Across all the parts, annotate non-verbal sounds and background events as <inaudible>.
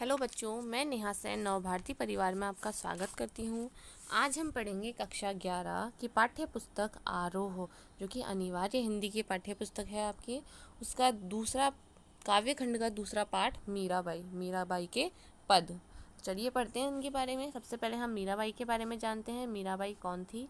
hello बच्चों मैं Neha San नव भारती परिवार में आपका स्वागत करती हूँ आज हम पढ़ेंगे कक्षा ग्यारह की पाठ्य पुस्तक आरोह जो कि अनिवार्य हिंदी की पाठ्य पुस्तक है आपकी उसका दूसरा काव्य खंड का दूसरा पाठ मीराबाई मीराबाई के पद चलिए पढ़ते हैं इनके बारे में सबसे पहले हम मीराबाई के बारे में जानते हैं मीराबाई कौन थी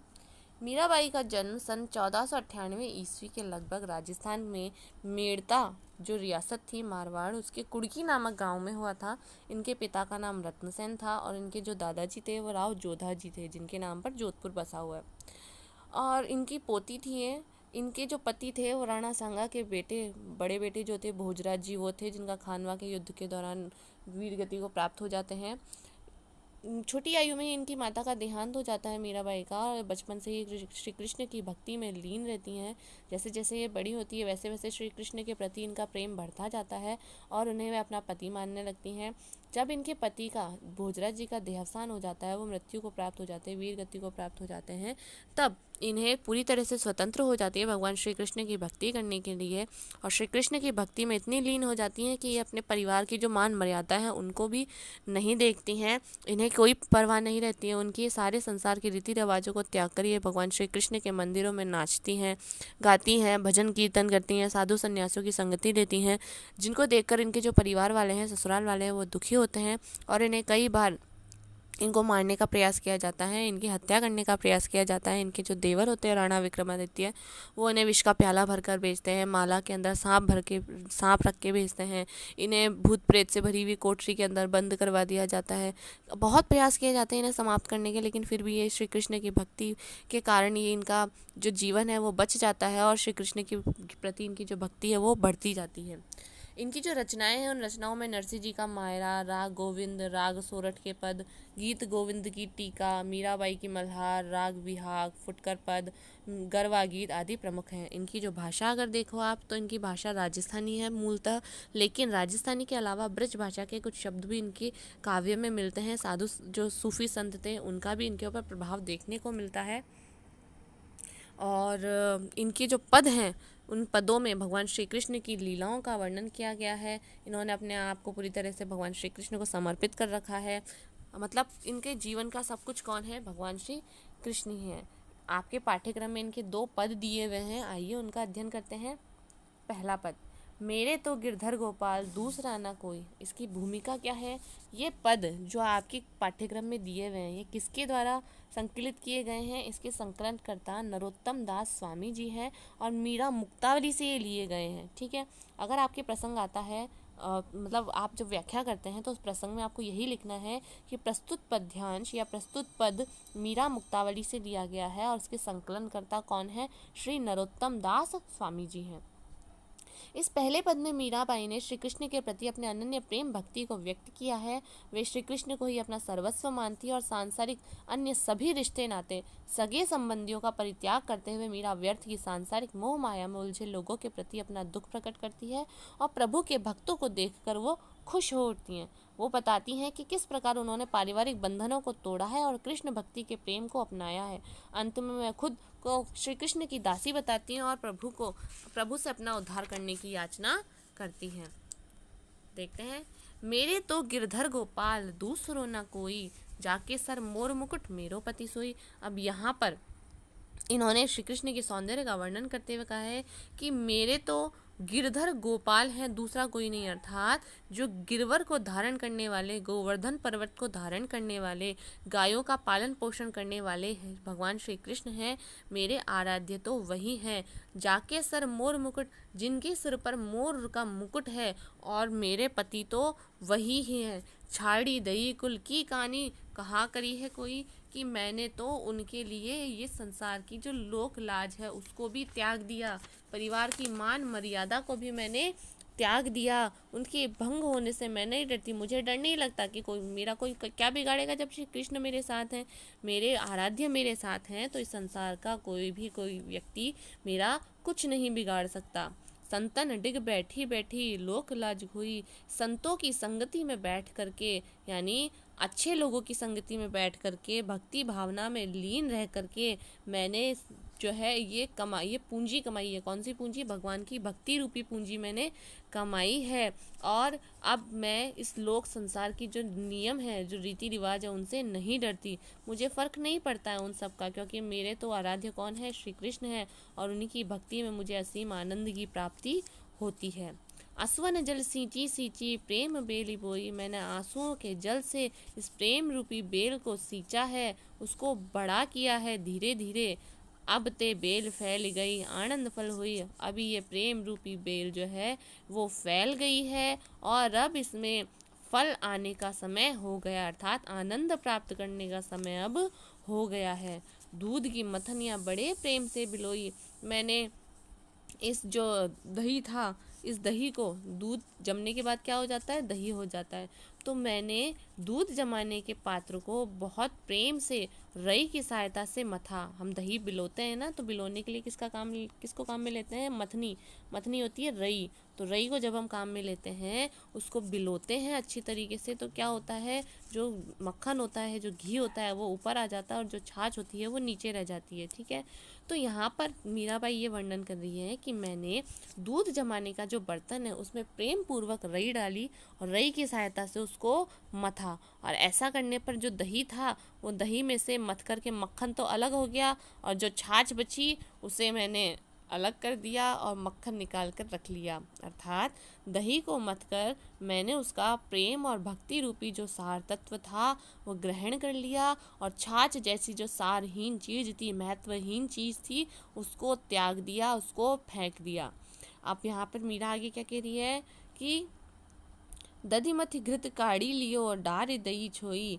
मीराबाई का जन्म सन चौदह सौ अट्ठानवे ईस्वी के लगभग राजस्थान में मेड़ता जो रियासत थी मारवाड़ उसके कुड़की नामक गांव में हुआ था इनके पिता का नाम रत्नसेन था और इनके जो दादाजी थे वो राव जोधा जी थे जिनके नाम पर जोधपुर बसा हुआ है और इनकी पोती थी इनके जो पति थे वो राणा सांगा के बेटे बड़े बेटे जो थे भोजराज जी वो थे जिनका खानवा के युद्ध के दौरान वीरगति को प्राप्त हो जाते हैं छोटी आयु में इनकी माता का देहांत हो जाता है मीराबाई का और बचपन से ही श्री कृष्ण की भक्ति में लीन रहती हैं जैसे जैसे ये बड़ी होती है वैसे वैसे श्री कृष्ण के प्रति इनका प्रेम बढ़ता जाता है और उन्हें वे अपना पति मानने लगती हैं जब इनके पति का भोजराज जी का देहावसान हो जाता है वो मृत्यु को प्राप्त हो जाते हैं वीर गति को प्राप्त हो जाते हैं तब इन्हें पूरी तरह से स्वतंत्र हो जाती है भगवान श्री कृष्ण की भक्ति करने के लिए और श्री कृष्ण की भक्ति में इतनी लीन हो जाती हैं कि ये अपने परिवार की जो मान मर्यादा है उनको भी नहीं देखती हैं इन्हें कोई परवाह नहीं रहती है उनकी सारे संसार के रीति रिवाजों को त्याग कर ये भगवान श्री कृष्ण के मंदिरों में नाचती हैं गाती हैं भजन कीर्तन करती हैं साधु संन्यासियों की संगति देती हैं जिनको देखकर इनके जो परिवार वाले हैं ससुराल वाले हैं वो दुखी होते हैं और इन्हें कई बार इनको मारने का प्रयास किया जाता है इनकी हत्या करने का प्रयास किया जाता है इनके जो देवर होते हैं राणा विक्रमादित्य वो इन्हें विष का प्याला भरकर बेचते हैं माला के अंदर सांप भर के सांप रख के भेजते हैं इन्हें भूत प्रेत से भरी हुई कोठरी के अंदर बंद करवा दिया जाता है बहुत प्रयास किए जाते हैं इन्हें समाप्त करने के लेकिन फिर भी ये श्री कृष्ण की भक्ति के कारण ये इनका जो जीवन है वो बच जाता है और श्री कृष्ण के प्रति इनकी जो भक्ति है वो बढ़ती जाती है इनकी जो रचनाएं हैं उन रचनाओं में नरसी जी का मायरा राग गोविंद राग सोरठ के पद गीत गोविंद की टीका मीराबाई की मल्हार राग विहाग फुटकर पद गरवा गीत आदि प्रमुख हैं इनकी जो भाषा अगर देखो आप तो इनकी भाषा राजस्थानी है मूलतः लेकिन राजस्थानी के अलावा ब्रज भाषा के कुछ शब्द भी इनके काव्य में मिलते हैं साधु जो सूफी संत थे उनका भी इनके ऊपर प्रभाव देखने को मिलता है और इनके जो पद हैं उन पदों में भगवान श्री कृष्ण की लीलाओं का वर्णन किया गया है इन्होंने अपने आप को पूरी तरह से भगवान श्री कृष्ण को समर्पित कर रखा है मतलब इनके जीवन का सब कुछ कौन है भगवान श्री कृष्ण ही हैं आपके पाठ्यक्रम में इनके दो पद दिए हुए हैं आइए उनका अध्ययन करते हैं पहला पद मेरे तो गिरधर गोपाल दूसरा ना कोई इसकी भूमिका क्या है ये पद जो आपके पाठ्यक्रम में दिए हुए हैं ये किसके द्वारा संकलित किए गए हैं इसके संकलनकर्ता नरोत्तम दास स्वामी जी हैं और मीरा मुक्तावली से ये लिए गए हैं ठीक है अगर आपके प्रसंग आता है आ, मतलब आप जब व्याख्या करते हैं तो उस प्रसंग में आपको यही लिखना है कि प्रस्तुत पद्यांश या प्रस्तुत पद मीरा मुक्तावली से लिया गया है और इसके संकलनकर्ता कौन है श्री नरोत्तम दास स्वामी जी हैं इस पहले पद में मीराबाई ने श्री कृष्ण के प्रति अपने अनन्य प्रेम भक्ति को व्यक्त किया है वे श्री कृष्ण को ही अपना सर्वस्व मानती और सांसारिक अन्य सभी रिश्ते नाते सगे संबंधियों का परित्याग करते हुए मीरा व्यर्थ की सांसारिक मोह माया में उलझे लोगों के प्रति अपना दुख प्रकट करती है और प्रभु के भक्तों को देखकर वो खुश हो उठती हैं वो बताती हैं कि किस प्रकार उन्होंने पारिवारिक बंधनों को तोड़ा है और कृष्ण भक्ति के प्रेम को अपनाया है अंत में मैं खुद को श्री कृष्ण की दासी बताती हूँ और प्रभु को प्रभु से अपना उद्धार करने की याचना करती हैं देखते हैं मेरे तो गिरधर गोपाल दूसरो ना कोई जाके सर मोर मुकुट मेरो पति सोई अब यहाँ पर इन्होंने श्री कृष्ण के सौंदर्य का वर्णन करते हुए कहा है कि मेरे तो गिरधर गोपाल हैं दूसरा कोई नहीं अर्थात जो गिरवर को धारण करने वाले गोवर्धन पर्वत को धारण करने वाले गायों का पालन पोषण करने वाले भगवान श्री कृष्ण हैं मेरे आराध्य तो वही हैं जाके सर मोर मुकुट जिनके सिर पर मोर का मुकुट है और मेरे पति तो वही ही हैं छाड़ी दही कुल की कहानी कहा करी है कोई कि मैंने तो उनके लिए ये संसार की जो लोक लाज है उसको भी त्याग दिया परिवार की मान मर्यादा को भी मैंने त्याग दिया उनके भंग होने से मैं नहीं डरती मुझे डर नहीं लगता कि कोई मेरा कोई क्या बिगाड़ेगा जब श्री कृष्ण मेरे साथ हैं मेरे आराध्य मेरे साथ हैं तो इस संसार का कोई भी कोई व्यक्ति मेरा कुछ नहीं बिगाड़ सकता संतन डिग बैठी बैठी लोक लाज हुई संतों की संगति में बैठ करके यानी अच्छे लोगों की संगति में बैठ करके भक्ति भावना में लीन रह करके मैंने जो है ये कमा ये पूंजी कमाई है कौन सी पूंजी भगवान की भक्ति रूपी पूंजी मैंने कमाई है और अब मैं इस लोक संसार की जो नियम है जो रीति रिवाज है उनसे नहीं डरती मुझे फ़र्क नहीं पड़ता है उन सब का क्योंकि मेरे तो आराध्य कौन है श्री कृष्ण है और उन्हीं की भक्ति में मुझे असीम आनंद की प्राप्ति होती है असवन जल सींची सींची प्रेम बेली बोई मैंने आंसुओं के जल से इस प्रेम रूपी बेल को सींचा है उसको बड़ा किया है धीरे धीरे अब ते बेल फैल गई आनंद फल हुई अभी ये प्रेम रूपी बेल जो है वो फैल गई है और अब इसमें फल आने का समय हो गया अर्थात आनंद प्राप्त करने का समय अब हो गया है दूध की मथनिया बड़े प्रेम से बिलोई मैंने इस जो दही था इस दही को दूध जमने के बाद क्या हो जाता है दही हो जाता है तो मैंने दूध जमाने के पात्र को बहुत प्रेम से रई की सहायता से मथा हम दही बिलोते हैं ना तो बिलोने के लिए किसका काम किसको काम में लेते हैं मथनी मथनी होती है रई तो रई को जब हम काम में लेते हैं उसको बिलोते हैं अच्छी तरीके से तो क्या होता है जो मक्खन होता है जो घी होता है वो ऊपर आ जाता है और जो छाछ होती है वो नीचे रह जाती है ठीक है तो यहाँ पर मीराबाई ये वर्णन कर रही है कि मैंने दूध जमाने का जो बर्तन है उसमें प्रेम पूर्वक रई डाली और रई की सहायता से उस उसको मथा और ऐसा करने पर जो दही था वो दही में से मथ करके मक्खन तो अलग हो गया और जो छाछ बची उसे मैंने अलग कर दिया और मक्खन निकाल कर रख लिया अर्थात दही को मत कर मैंने उसका प्रेम और भक्ति रूपी जो सार तत्व था वो ग्रहण कर लिया और छाछ जैसी जो सारहीन चीज़ थी महत्वहीन चीज़ थी उसको त्याग दिया उसको फेंक दिया आप यहाँ पर मीरा आगे क्या कह रही है कि दधीमथी घृत काढ़ी लियो और डार दही छोई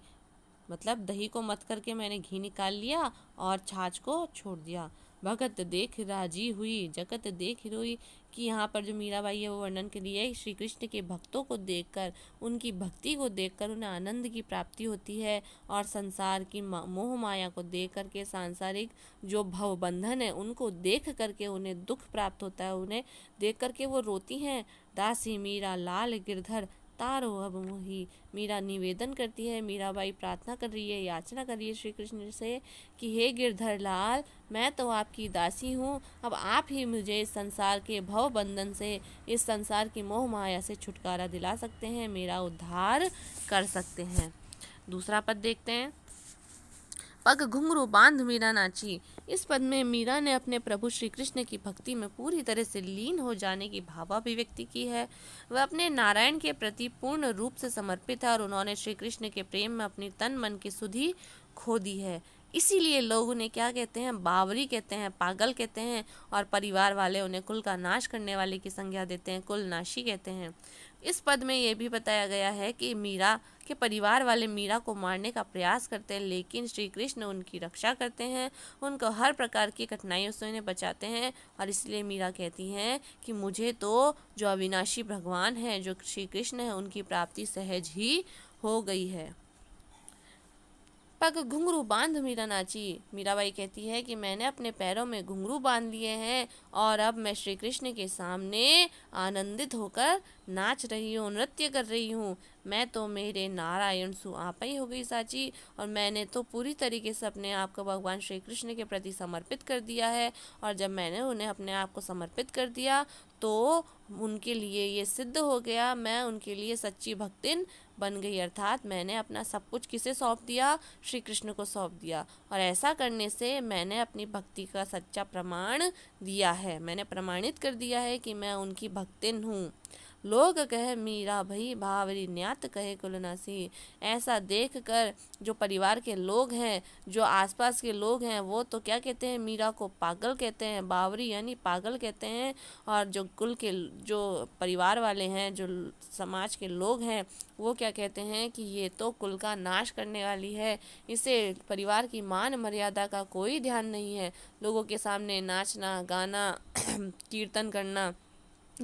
मतलब दही को मत करके मैंने घी निकाल लिया और छाछ को छोड़ दिया भगत देख राजी हुई जगत देख रोई कि यहाँ पर जो मीराबाई है वो वर्णन के लिए श्री कृष्ण के भक्तों को देखकर उनकी भक्ति को देखकर उन्हें आनंद की प्राप्ति होती है और संसार की मोह माया को देख करके सांसारिक जो भवबंधन है उनको देख करके उन्हें दुख प्राप्त होता है उन्हें देख करके वो रोती हैं दासी मीरा लाल गिरधर अवतार हो अब ही मीरा निवेदन करती है मीरा बाई प्रार्थना कर रही है याचना कर रही है श्री कृष्ण से कि हे गिरधर लाल मैं तो आपकी दासी हूँ अब आप ही मुझे इस संसार के भव बंधन से इस संसार की मोह माया से छुटकारा दिला सकते हैं मेरा उद्धार कर सकते हैं दूसरा पद देखते हैं पग घुंघरू बांध मीरा नाची इस पद में मीरा ने अपने प्रभु श्री कृष्ण की भक्ति में पूरी तरह से लीन हो जाने की भावाभिव्यक्ति की है वह अपने नारायण के प्रति पूर्ण रूप से समर्पित है और उन्होंने श्री कृष्ण के प्रेम में अपनी तन मन की सुधि खो दी है इसीलिए लोग उन्हें क्या कहते हैं बावरी कहते हैं पागल कहते हैं और परिवार वाले उन्हें कुल का नाश करने वाले की संज्ञा देते हैं कुल नाशी कहते हैं इस पद में यह भी बताया गया है कि मीरा के परिवार वाले मीरा को मारने का प्रयास करते हैं लेकिन श्री कृष्ण उनकी रक्षा करते हैं उनको हर प्रकार की कठिनाइयों से उन्हें बचाते हैं और इसलिए मीरा कहती हैं कि मुझे तो जो अविनाशी भगवान हैं जो श्री कृष्ण हैं उनकी प्राप्ति सहज ही हो गई है पग घुंघरू बांध मीरा नाची मीराबाई कहती है कि मैंने अपने पैरों में घुंघरू बांध लिए हैं और अब मैं श्री कृष्ण के सामने आनंदित होकर नाच रही हूँ नृत्य कर रही हूँ मैं तो मेरे नारायण सु आप ही हो गई साची और मैंने तो पूरी तरीके से अपने आप को भगवान श्री कृष्ण के प्रति समर्पित कर दिया है और जब मैंने उन्हें अपने आप को समर्पित कर दिया तो उनके लिए ये सिद्ध हो गया मैं उनके लिए सच्ची भक्तिन बन गई अर्थात मैंने अपना सब कुछ किसे सौंप दिया श्री कृष्ण को सौंप दिया और ऐसा करने से मैंने अपनी भक्ति का सच्चा प्रमाण दिया है मैंने प्रमाणित कर दिया है कि मैं उनकी भक्तिन हूँ लोग कह मीरा भई भावरी न्यात कहे कुलनासी ऐसा देख कर जो परिवार के लोग हैं जो आसपास के लोग हैं वो तो क्या कहते हैं मीरा को पागल कहते हैं बावरी यानी पागल कहते हैं और जो कुल के जो परिवार वाले हैं जो समाज के लोग हैं वो क्या कहते हैं कि ये तो कुल का नाश करने वाली है इसे परिवार की मान मर्यादा का कोई ध्यान नहीं है लोगों के सामने नाचना गाना <clears throat> कीर्तन करना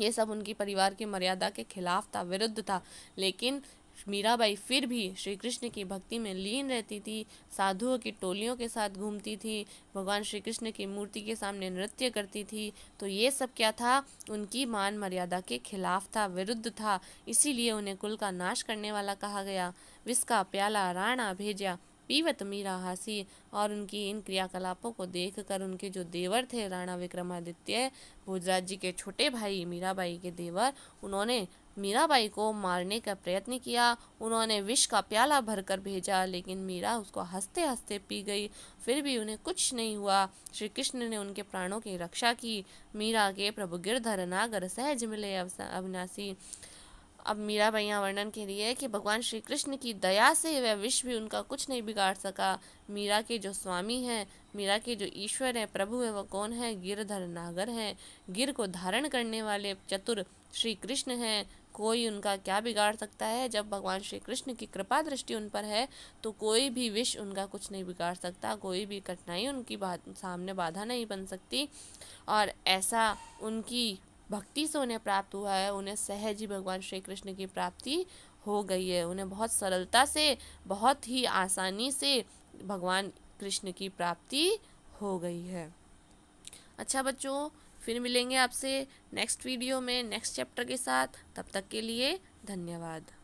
ये सब उनकी परिवार की मर्यादा के खिलाफ था विरुद्ध था लेकिन मीराबाई फिर भी श्री कृष्ण की भक्ति में लीन रहती थी साधुओं की टोलियों के साथ घूमती थी भगवान श्री कृष्ण की मूर्ति के सामने नृत्य करती थी तो ये सब क्या था उनकी मान मर्यादा के खिलाफ था विरुद्ध था इसीलिए उन्हें कुल का नाश करने वाला कहा गया विस्का प्याला राणा भेजा पीवत मीरा हंसी और उनकी इन क्रियाकलापों को देखकर उनके जो देवर थे राणा विक्रमादित्य भोजराज जी के छोटे भाई मीराबाई के देवर उन्होंने मीराबाई को मारने का प्रयत्न किया उन्होंने विष का प्याला भरकर भेजा लेकिन मीरा उसको हंसते हंसते पी गई फिर भी उन्हें कुछ नहीं हुआ श्री कृष्ण ने उनके प्राणों की रक्षा की मीरा के प्रभु गिरधर नागर सहज मिले अविनाशी अब मीरा भैया वर्णन के लिए कि भगवान श्री कृष्ण की दया से वह विश्व भी उनका कुछ नहीं बिगाड़ सका मीरा के जो स्वामी हैं मीरा के जो ईश्वर हैं प्रभु हैं वह कौन है गिरधर नागर हैं गिर को धारण करने वाले चतुर श्री कृष्ण हैं कोई उनका क्या बिगाड़ सकता है जब भगवान श्री कृष्ण की कृपा दृष्टि उन पर है तो कोई भी विष उनका कुछ नहीं बिगाड़ सकता कोई भी कठिनाई उनकी बात सामने बाधा नहीं बन सकती और ऐसा उनकी भक्ति से उन्हें प्राप्त हुआ है उन्हें सहज ही भगवान श्री कृष्ण की प्राप्ति हो गई है उन्हें बहुत सरलता से बहुत ही आसानी से भगवान कृष्ण की प्राप्ति हो गई है अच्छा बच्चों फिर मिलेंगे आपसे नेक्स्ट वीडियो में नेक्स्ट चैप्टर के साथ तब तक के लिए धन्यवाद